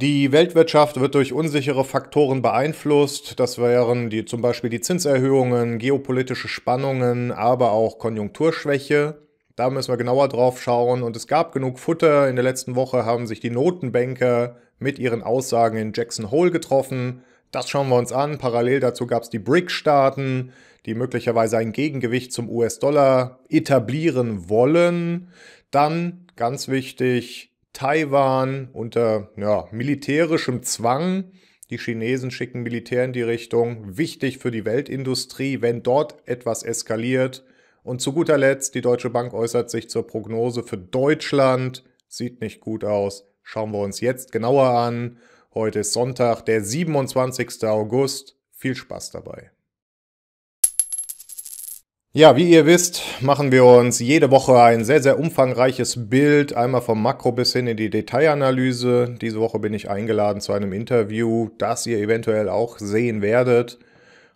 Die Weltwirtschaft wird durch unsichere Faktoren beeinflusst. Das wären die, zum Beispiel die Zinserhöhungen, geopolitische Spannungen, aber auch Konjunkturschwäche. Da müssen wir genauer drauf schauen. Und es gab genug Futter. In der letzten Woche haben sich die Notenbanker mit ihren Aussagen in Jackson Hole getroffen. Das schauen wir uns an. Parallel dazu gab es die BRIC-Staaten, die möglicherweise ein Gegengewicht zum US-Dollar etablieren wollen. Dann, ganz wichtig, Taiwan unter ja, militärischem Zwang. Die Chinesen schicken Militär in die Richtung. Wichtig für die Weltindustrie, wenn dort etwas eskaliert. Und zu guter Letzt, die Deutsche Bank äußert sich zur Prognose für Deutschland. Sieht nicht gut aus. Schauen wir uns jetzt genauer an. Heute ist Sonntag, der 27. August. Viel Spaß dabei. Ja, wie ihr wisst, machen wir uns jede Woche ein sehr, sehr umfangreiches Bild, einmal vom Makro bis hin in die Detailanalyse. Diese Woche bin ich eingeladen zu einem Interview, das ihr eventuell auch sehen werdet.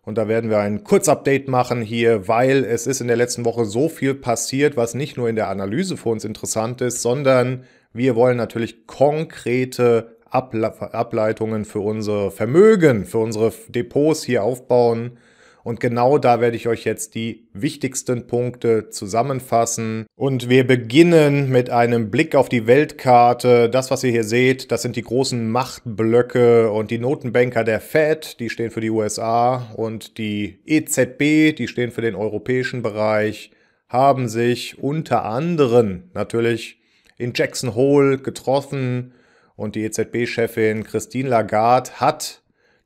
Und da werden wir ein Kurzupdate machen hier, weil es ist in der letzten Woche so viel passiert, was nicht nur in der Analyse für uns interessant ist, sondern wir wollen natürlich konkrete Ableitungen für unsere Vermögen, für unsere Depots hier aufbauen und genau da werde ich euch jetzt die wichtigsten Punkte zusammenfassen. Und wir beginnen mit einem Blick auf die Weltkarte. Das, was ihr hier seht, das sind die großen Machtblöcke und die Notenbanker der Fed, die stehen für die USA und die EZB, die stehen für den europäischen Bereich, haben sich unter anderem natürlich in Jackson Hole getroffen und die EZB-Chefin Christine Lagarde hat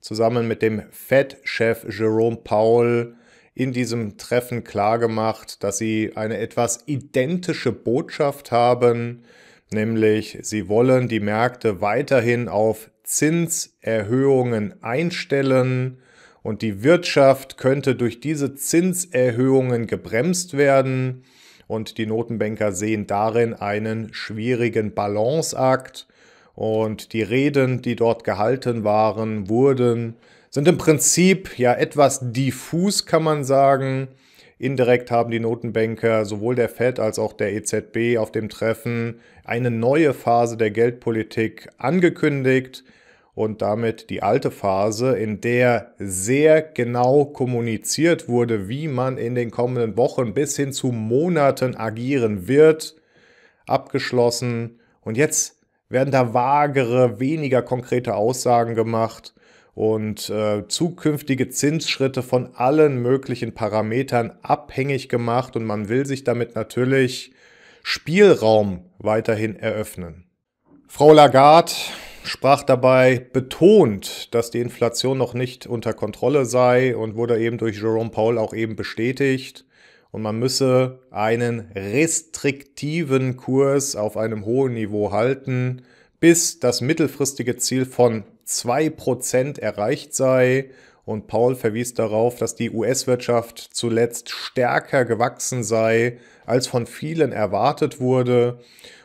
zusammen mit dem Fed-Chef Jerome Powell in diesem Treffen klargemacht, dass sie eine etwas identische Botschaft haben, nämlich sie wollen die Märkte weiterhin auf Zinserhöhungen einstellen und die Wirtschaft könnte durch diese Zinserhöhungen gebremst werden und die Notenbanker sehen darin einen schwierigen Balanceakt und die Reden, die dort gehalten waren, wurden, sind im Prinzip ja etwas diffus, kann man sagen. Indirekt haben die Notenbanker, sowohl der Fed als auch der EZB auf dem Treffen, eine neue Phase der Geldpolitik angekündigt und damit die alte Phase, in der sehr genau kommuniziert wurde, wie man in den kommenden Wochen bis hin zu Monaten agieren wird, abgeschlossen. Und jetzt werden da vagere, weniger konkrete Aussagen gemacht und äh, zukünftige Zinsschritte von allen möglichen Parametern abhängig gemacht und man will sich damit natürlich Spielraum weiterhin eröffnen. Frau Lagarde sprach dabei betont, dass die Inflation noch nicht unter Kontrolle sei und wurde eben durch Jerome Powell auch eben bestätigt und man müsse einen restriktiven Kurs auf einem hohen Niveau halten, bis das mittelfristige Ziel von 2% erreicht sei. Und Paul verwies darauf, dass die US-Wirtschaft zuletzt stärker gewachsen sei, als von vielen erwartet wurde.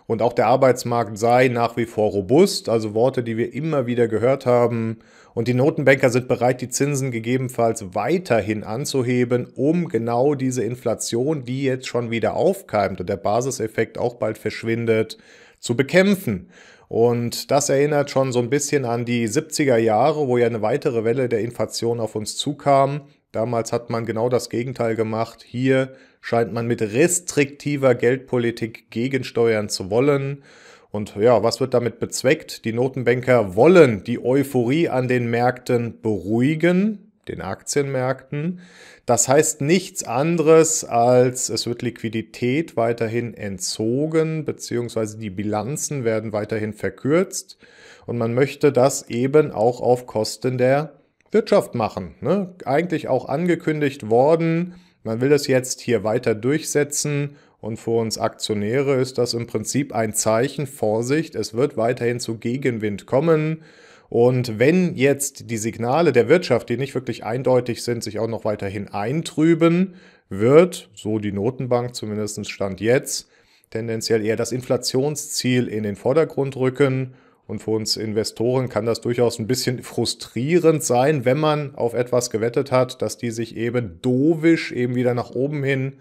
Und auch der Arbeitsmarkt sei nach wie vor robust, also Worte, die wir immer wieder gehört haben. Und die Notenbanker sind bereit, die Zinsen gegebenenfalls weiterhin anzuheben, um genau diese Inflation, die jetzt schon wieder aufkeimt und der Basiseffekt auch bald verschwindet, zu bekämpfen. Und das erinnert schon so ein bisschen an die 70er Jahre, wo ja eine weitere Welle der Inflation auf uns zukam. Damals hat man genau das Gegenteil gemacht. Hier scheint man mit restriktiver Geldpolitik gegensteuern zu wollen. Und ja, was wird damit bezweckt? Die Notenbanker wollen die Euphorie an den Märkten beruhigen, den Aktienmärkten. Das heißt nichts anderes als es wird Liquidität weiterhin entzogen, beziehungsweise die Bilanzen werden weiterhin verkürzt. Und man möchte das eben auch auf Kosten der Wirtschaft machen. Ne? Eigentlich auch angekündigt worden. Man will das jetzt hier weiter durchsetzen und für uns Aktionäre ist das im Prinzip ein Zeichen, Vorsicht, es wird weiterhin zu Gegenwind kommen. Und wenn jetzt die Signale der Wirtschaft, die nicht wirklich eindeutig sind, sich auch noch weiterhin eintrüben, wird, so die Notenbank zumindest stand jetzt, tendenziell eher das Inflationsziel in den Vordergrund rücken. Und für uns Investoren kann das durchaus ein bisschen frustrierend sein, wenn man auf etwas gewettet hat, dass die sich eben dovisch eben wieder nach oben hin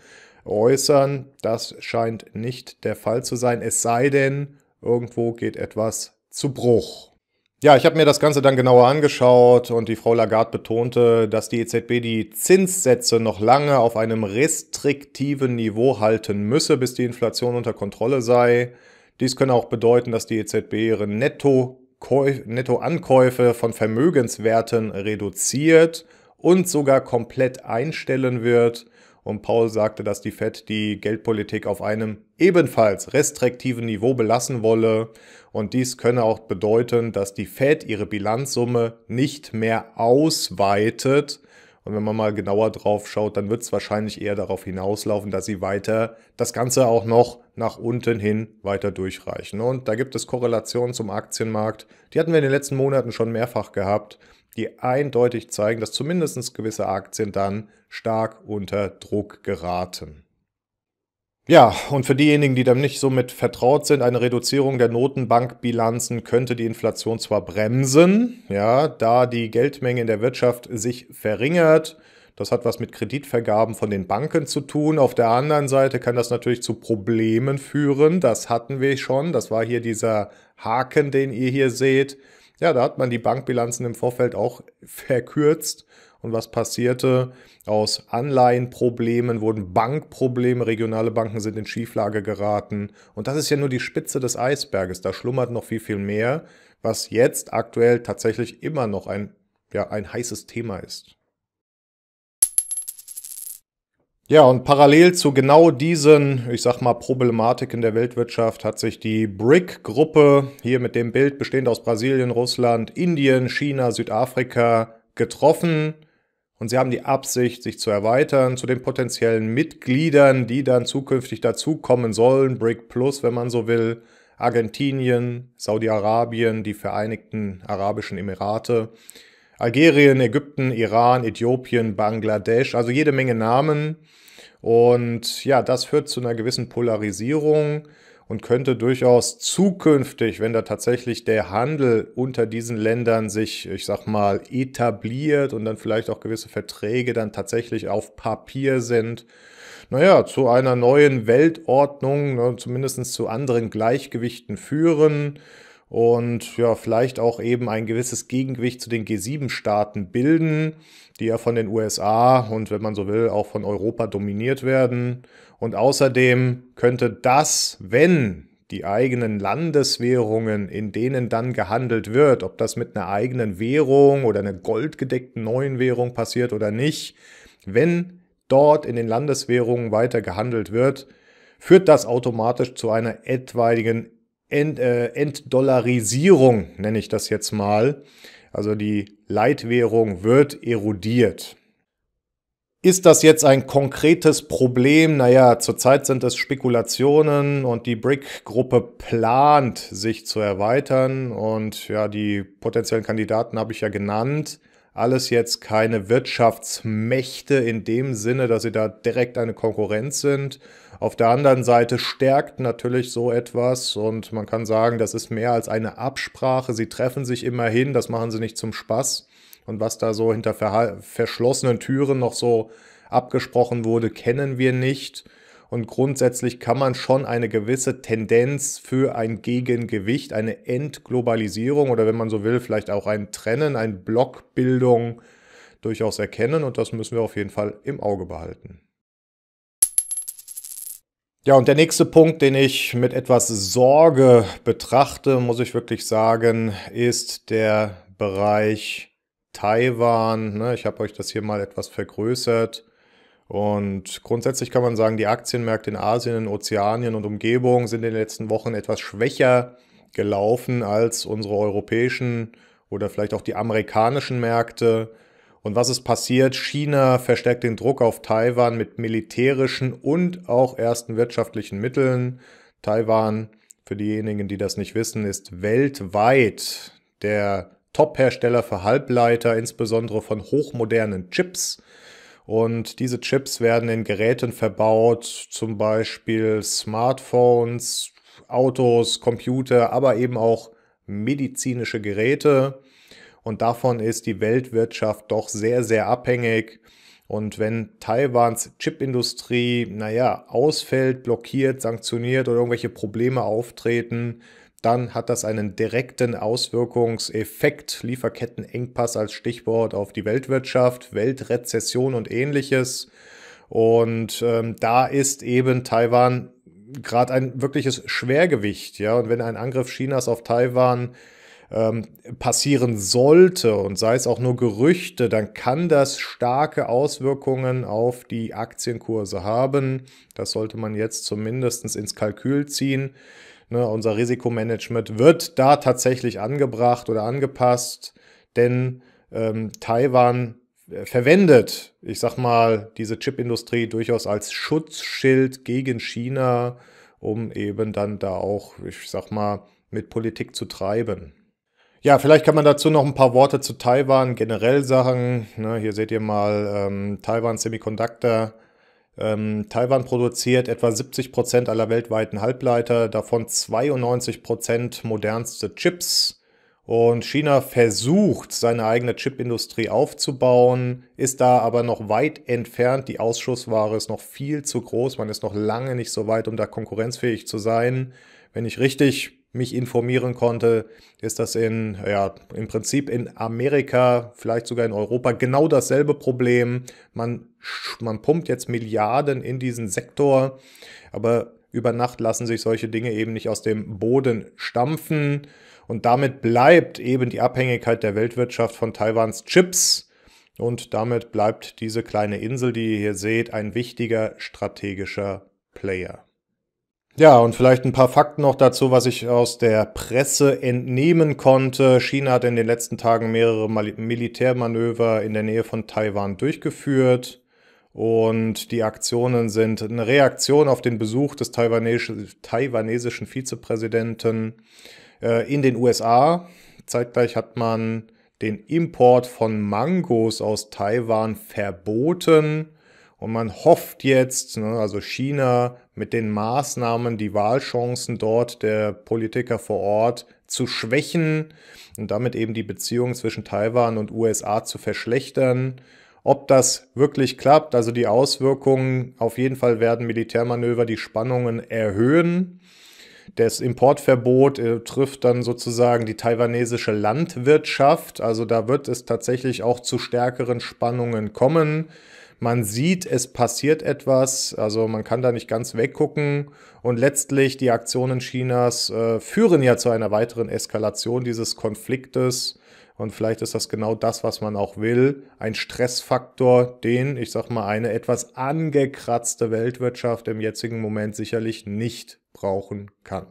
äußern. Das scheint nicht der Fall zu sein, es sei denn, irgendwo geht etwas zu Bruch. Ja, ich habe mir das Ganze dann genauer angeschaut und die Frau Lagarde betonte, dass die EZB die Zinssätze noch lange auf einem restriktiven Niveau halten müsse, bis die Inflation unter Kontrolle sei. Dies könne auch bedeuten, dass die EZB ihre Nettoankäufe von Vermögenswerten reduziert und sogar komplett einstellen wird, und Paul sagte, dass die Fed die Geldpolitik auf einem ebenfalls restriktiven Niveau belassen wolle und dies könne auch bedeuten, dass die Fed ihre Bilanzsumme nicht mehr ausweitet. Und wenn man mal genauer drauf schaut, dann wird es wahrscheinlich eher darauf hinauslaufen, dass sie weiter das Ganze auch noch nach unten hin weiter durchreichen. Und da gibt es Korrelationen zum Aktienmarkt. Die hatten wir in den letzten Monaten schon mehrfach gehabt die eindeutig zeigen, dass zumindest gewisse Aktien dann stark unter Druck geraten. Ja, und für diejenigen, die dann nicht so mit vertraut sind, eine Reduzierung der Notenbankbilanzen könnte die Inflation zwar bremsen, ja, da die Geldmenge in der Wirtschaft sich verringert. Das hat was mit Kreditvergaben von den Banken zu tun. Auf der anderen Seite kann das natürlich zu Problemen führen. Das hatten wir schon. Das war hier dieser Haken, den ihr hier seht ja, da hat man die Bankbilanzen im Vorfeld auch verkürzt. Und was passierte? Aus Anleihenproblemen wurden Bankprobleme, regionale Banken sind in Schieflage geraten. Und das ist ja nur die Spitze des Eisberges. Da schlummert noch viel, viel mehr, was jetzt aktuell tatsächlich immer noch ein, ja, ein heißes Thema ist. Ja, und parallel zu genau diesen, ich sag mal, Problematiken der Weltwirtschaft hat sich die BRIC-Gruppe hier mit dem Bild bestehend aus Brasilien, Russland, Indien, China, Südafrika getroffen. Und sie haben die Absicht, sich zu erweitern zu den potenziellen Mitgliedern, die dann zukünftig dazukommen sollen. BRIC Plus, wenn man so will. Argentinien, Saudi-Arabien, die Vereinigten Arabischen Emirate, Algerien, Ägypten, Iran, Äthiopien, Bangladesch. Also jede Menge Namen. Und ja, das führt zu einer gewissen Polarisierung und könnte durchaus zukünftig, wenn da tatsächlich der Handel unter diesen Ländern sich, ich sag mal, etabliert und dann vielleicht auch gewisse Verträge dann tatsächlich auf Papier sind, naja, zu einer neuen Weltordnung, ne, zumindest zu anderen Gleichgewichten führen und ja, vielleicht auch eben ein gewisses Gegengewicht zu den G7-Staaten bilden, die ja von den USA und wenn man so will, auch von Europa dominiert werden. Und außerdem könnte das, wenn die eigenen Landeswährungen, in denen dann gehandelt wird, ob das mit einer eigenen Währung oder einer goldgedeckten neuen Währung passiert oder nicht, wenn dort in den Landeswährungen weiter gehandelt wird, führt das automatisch zu einer etwaigen Ent, äh, Entdollarisierung, nenne ich das jetzt mal. Also die Leitwährung wird erodiert. Ist das jetzt ein konkretes Problem? Naja, zurzeit sind es Spekulationen und die BRIC-Gruppe plant, sich zu erweitern. Und ja, die potenziellen Kandidaten habe ich ja genannt alles jetzt keine Wirtschaftsmächte in dem Sinne, dass sie da direkt eine Konkurrenz sind. Auf der anderen Seite stärkt natürlich so etwas und man kann sagen, das ist mehr als eine Absprache. Sie treffen sich immerhin, das machen sie nicht zum Spaß. Und was da so hinter verschlossenen Türen noch so abgesprochen wurde, kennen wir nicht. Und grundsätzlich kann man schon eine gewisse Tendenz für ein Gegengewicht, eine Entglobalisierung oder wenn man so will, vielleicht auch ein Trennen, eine Blockbildung durchaus erkennen. Und das müssen wir auf jeden Fall im Auge behalten. Ja, und der nächste Punkt, den ich mit etwas Sorge betrachte, muss ich wirklich sagen, ist der Bereich Taiwan. Ne? Ich habe euch das hier mal etwas vergrößert. Und grundsätzlich kann man sagen, die Aktienmärkte in Asien, in Ozeanien und Umgebung sind in den letzten Wochen etwas schwächer gelaufen als unsere europäischen oder vielleicht auch die amerikanischen Märkte. Und was ist passiert? China verstärkt den Druck auf Taiwan mit militärischen und auch ersten wirtschaftlichen Mitteln. Taiwan, für diejenigen, die das nicht wissen, ist weltweit der Top-Hersteller für Halbleiter, insbesondere von hochmodernen Chips. Und diese Chips werden in Geräten verbaut, zum Beispiel Smartphones, Autos, Computer, aber eben auch medizinische Geräte. Und davon ist die Weltwirtschaft doch sehr, sehr abhängig. Und wenn Taiwans Chipindustrie, naja, ausfällt, blockiert, sanktioniert oder irgendwelche Probleme auftreten, dann hat das einen direkten Auswirkungseffekt, Lieferkettenengpass als Stichwort auf die Weltwirtschaft, Weltrezession und ähnliches. Und ähm, da ist eben Taiwan gerade ein wirkliches Schwergewicht. Ja? Und wenn ein Angriff Chinas auf Taiwan ähm, passieren sollte und sei es auch nur Gerüchte, dann kann das starke Auswirkungen auf die Aktienkurse haben. Das sollte man jetzt zumindest ins Kalkül ziehen. Ne, unser Risikomanagement wird da tatsächlich angebracht oder angepasst, denn ähm, Taiwan äh, verwendet, ich sag mal, diese Chipindustrie durchaus als Schutzschild gegen China, um eben dann da auch, ich sag mal, mit Politik zu treiben. Ja, vielleicht kann man dazu noch ein paar Worte zu Taiwan generell sagen. Ne, hier seht ihr mal ähm, Taiwan Semiconductor ähm, Taiwan produziert etwa 70 Prozent aller weltweiten Halbleiter, davon 92 Prozent modernste Chips. Und China versucht, seine eigene Chipindustrie aufzubauen, ist da aber noch weit entfernt. Die Ausschussware ist noch viel zu groß. Man ist noch lange nicht so weit, um da konkurrenzfähig zu sein. Wenn ich richtig mich informieren konnte, ist das in, ja, im Prinzip in Amerika, vielleicht sogar in Europa genau dasselbe Problem. Man man pumpt jetzt Milliarden in diesen Sektor, aber über Nacht lassen sich solche Dinge eben nicht aus dem Boden stampfen. Und damit bleibt eben die Abhängigkeit der Weltwirtschaft von Taiwans Chips. Und damit bleibt diese kleine Insel, die ihr hier seht, ein wichtiger strategischer Player. Ja, und vielleicht ein paar Fakten noch dazu, was ich aus der Presse entnehmen konnte. China hat in den letzten Tagen mehrere Militärmanöver in der Nähe von Taiwan durchgeführt. Und die Aktionen sind eine Reaktion auf den Besuch des taiwanesischen Vizepräsidenten äh, in den USA. Zeitgleich hat man den Import von Mangos aus Taiwan verboten. Und man hofft jetzt, ne, also China mit den Maßnahmen, die Wahlchancen dort der Politiker vor Ort zu schwächen und damit eben die Beziehungen zwischen Taiwan und USA zu verschlechtern. Ob das wirklich klappt, also die Auswirkungen, auf jeden Fall werden Militärmanöver die Spannungen erhöhen. Das Importverbot äh, trifft dann sozusagen die taiwanesische Landwirtschaft. Also da wird es tatsächlich auch zu stärkeren Spannungen kommen. Man sieht, es passiert etwas, also man kann da nicht ganz weggucken. Und letztlich die Aktionen Chinas äh, führen ja zu einer weiteren Eskalation dieses Konfliktes. Und vielleicht ist das genau das, was man auch will. Ein Stressfaktor, den, ich sag mal, eine etwas angekratzte Weltwirtschaft im jetzigen Moment sicherlich nicht brauchen kann.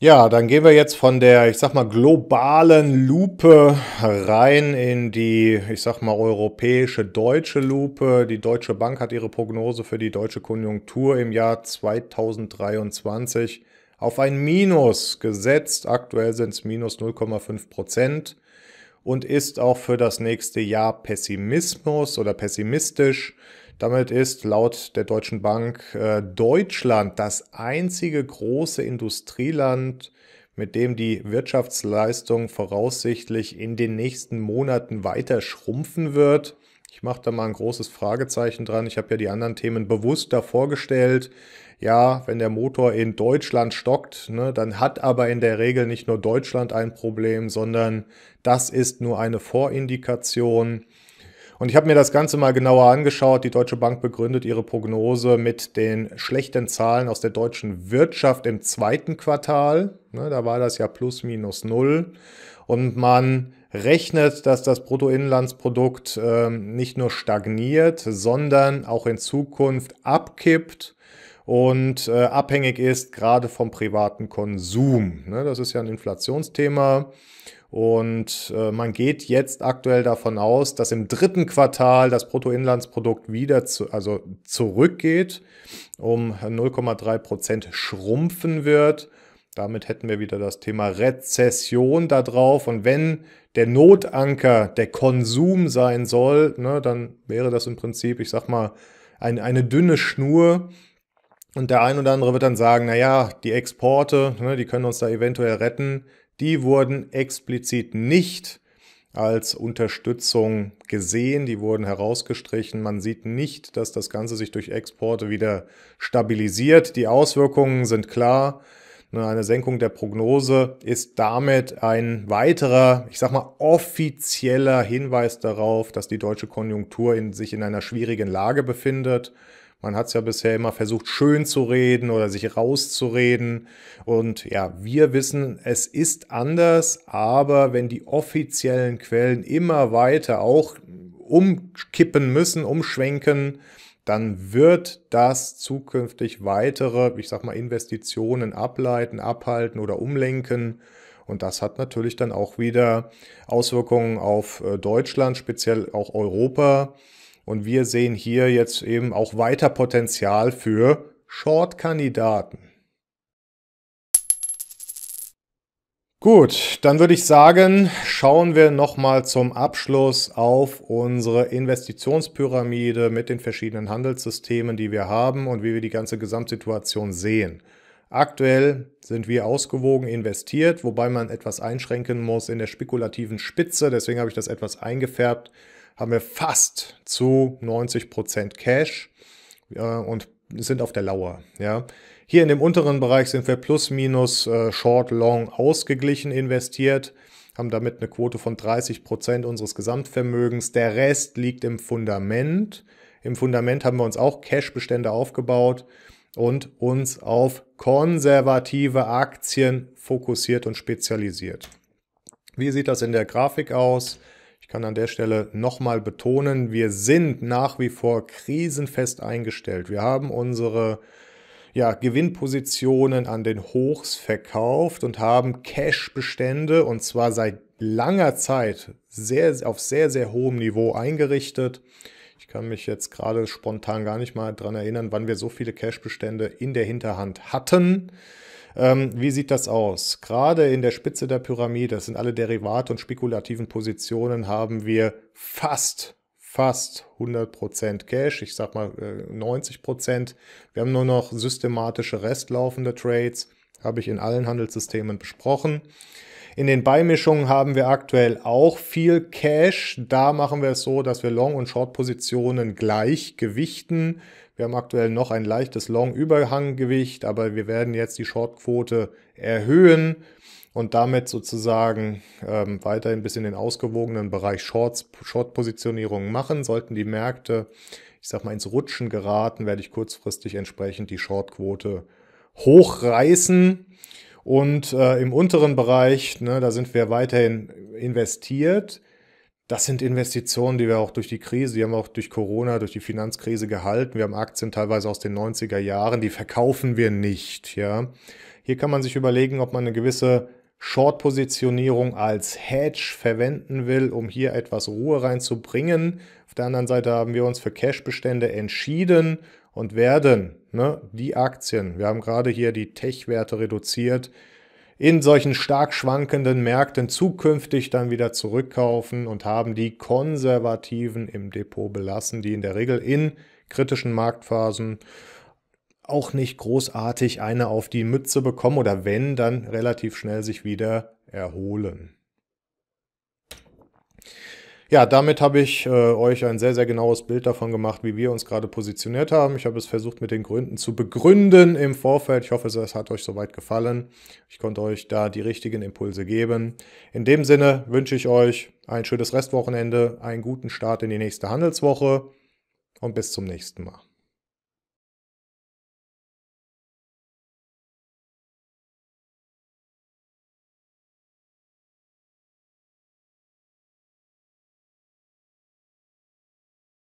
Ja, dann gehen wir jetzt von der, ich sag mal, globalen Lupe rein in die, ich sag mal, europäische deutsche Lupe. Die Deutsche Bank hat ihre Prognose für die deutsche Konjunktur im Jahr 2023 auf ein Minus gesetzt. Aktuell sind es minus 0,5 Prozent und ist auch für das nächste Jahr Pessimismus oder pessimistisch. Damit ist laut der Deutschen Bank äh, Deutschland das einzige große Industrieland, mit dem die Wirtschaftsleistung voraussichtlich in den nächsten Monaten weiter schrumpfen wird. Ich mache da mal ein großes Fragezeichen dran. Ich habe ja die anderen Themen bewusst da vorgestellt ja, wenn der Motor in Deutschland stockt, ne, dann hat aber in der Regel nicht nur Deutschland ein Problem, sondern das ist nur eine Vorindikation. Und ich habe mir das Ganze mal genauer angeschaut. Die Deutsche Bank begründet ihre Prognose mit den schlechten Zahlen aus der deutschen Wirtschaft im zweiten Quartal. Ne, da war das ja plus minus null. Und man rechnet, dass das Bruttoinlandsprodukt äh, nicht nur stagniert, sondern auch in Zukunft abkippt und äh, abhängig ist gerade vom privaten Konsum. Ne? Das ist ja ein Inflationsthema. Und äh, man geht jetzt aktuell davon aus, dass im dritten Quartal das Bruttoinlandsprodukt wieder zu, also zurückgeht, um 0,3 Prozent schrumpfen wird. Damit hätten wir wieder das Thema Rezession da drauf. Und wenn der Notanker der Konsum sein soll, ne, dann wäre das im Prinzip, ich sag mal, ein, eine dünne Schnur, und der ein oder andere wird dann sagen, naja, die Exporte, ne, die können uns da eventuell retten. Die wurden explizit nicht als Unterstützung gesehen, die wurden herausgestrichen. Man sieht nicht, dass das Ganze sich durch Exporte wieder stabilisiert. Die Auswirkungen sind klar. Ne, eine Senkung der Prognose ist damit ein weiterer, ich sag mal, offizieller Hinweis darauf, dass die deutsche Konjunktur in sich in einer schwierigen Lage befindet. Man hat es ja bisher immer versucht, schön zu reden oder sich rauszureden. Und ja, wir wissen, es ist anders, aber wenn die offiziellen Quellen immer weiter auch umkippen müssen, umschwenken, dann wird das zukünftig weitere, ich sag mal, Investitionen ableiten, abhalten oder umlenken. Und das hat natürlich dann auch wieder Auswirkungen auf äh, Deutschland, speziell auch Europa. Und wir sehen hier jetzt eben auch weiter Potenzial für Short-Kandidaten. Gut, dann würde ich sagen, schauen wir nochmal zum Abschluss auf unsere Investitionspyramide mit den verschiedenen Handelssystemen, die wir haben und wie wir die ganze Gesamtsituation sehen. Aktuell sind wir ausgewogen investiert, wobei man etwas einschränken muss in der spekulativen Spitze. Deswegen habe ich das etwas eingefärbt haben wir fast zu 90% Cash äh, und sind auf der Lauer. Ja. Hier in dem unteren Bereich sind wir plus minus äh, short long ausgeglichen investiert, haben damit eine Quote von 30% unseres Gesamtvermögens. Der Rest liegt im Fundament. Im Fundament haben wir uns auch Cash-Bestände aufgebaut und uns auf konservative Aktien fokussiert und spezialisiert. Wie sieht das in der Grafik aus? kann an der Stelle nochmal betonen, wir sind nach wie vor krisenfest eingestellt. Wir haben unsere ja, Gewinnpositionen an den Hochs verkauft und haben Cash-Bestände und zwar seit langer Zeit sehr, auf sehr, sehr hohem Niveau eingerichtet. Ich kann mich jetzt gerade spontan gar nicht mal daran erinnern, wann wir so viele Cash-Bestände in der Hinterhand hatten. Ähm, wie sieht das aus? Gerade in der Spitze der Pyramide, das sind alle Derivate und spekulativen Positionen, haben wir fast fast 100% Cash, ich sag mal 90%. Äh, wir haben nur noch systematische restlaufende Trades, habe ich in allen Handelssystemen besprochen. In den Beimischungen haben wir aktuell auch viel Cash. Da machen wir es so, dass wir Long- und Short-Positionen gleich gewichten. Wir haben aktuell noch ein leichtes Long-Überhanggewicht, aber wir werden jetzt die Short-Quote erhöhen und damit sozusagen ähm, weiterhin ein bis bisschen den ausgewogenen Bereich Short-Positionierung machen. Sollten die Märkte, ich sag mal, ins Rutschen geraten, werde ich kurzfristig entsprechend die Short-Quote hochreißen. Und äh, im unteren Bereich, ne, da sind wir weiterhin investiert. Das sind Investitionen, die wir auch durch die Krise, die haben wir auch durch Corona, durch die Finanzkrise gehalten. Wir haben Aktien teilweise aus den 90er Jahren, die verkaufen wir nicht. Ja. Hier kann man sich überlegen, ob man eine gewisse Short-Positionierung als Hedge verwenden will, um hier etwas Ruhe reinzubringen. Auf der anderen Seite haben wir uns für Cash-Bestände entschieden und werden ne, die Aktien, wir haben gerade hier die Tech-Werte reduziert, in solchen stark schwankenden Märkten zukünftig dann wieder zurückkaufen und haben die konservativen im Depot belassen, die in der Regel in kritischen Marktphasen auch nicht großartig eine auf die Mütze bekommen oder wenn, dann relativ schnell sich wieder erholen. Ja, damit habe ich äh, euch ein sehr, sehr genaues Bild davon gemacht, wie wir uns gerade positioniert haben. Ich habe es versucht, mit den Gründen zu begründen im Vorfeld. Ich hoffe, es hat euch soweit gefallen. Ich konnte euch da die richtigen Impulse geben. In dem Sinne wünsche ich euch ein schönes Restwochenende, einen guten Start in die nächste Handelswoche und bis zum nächsten Mal.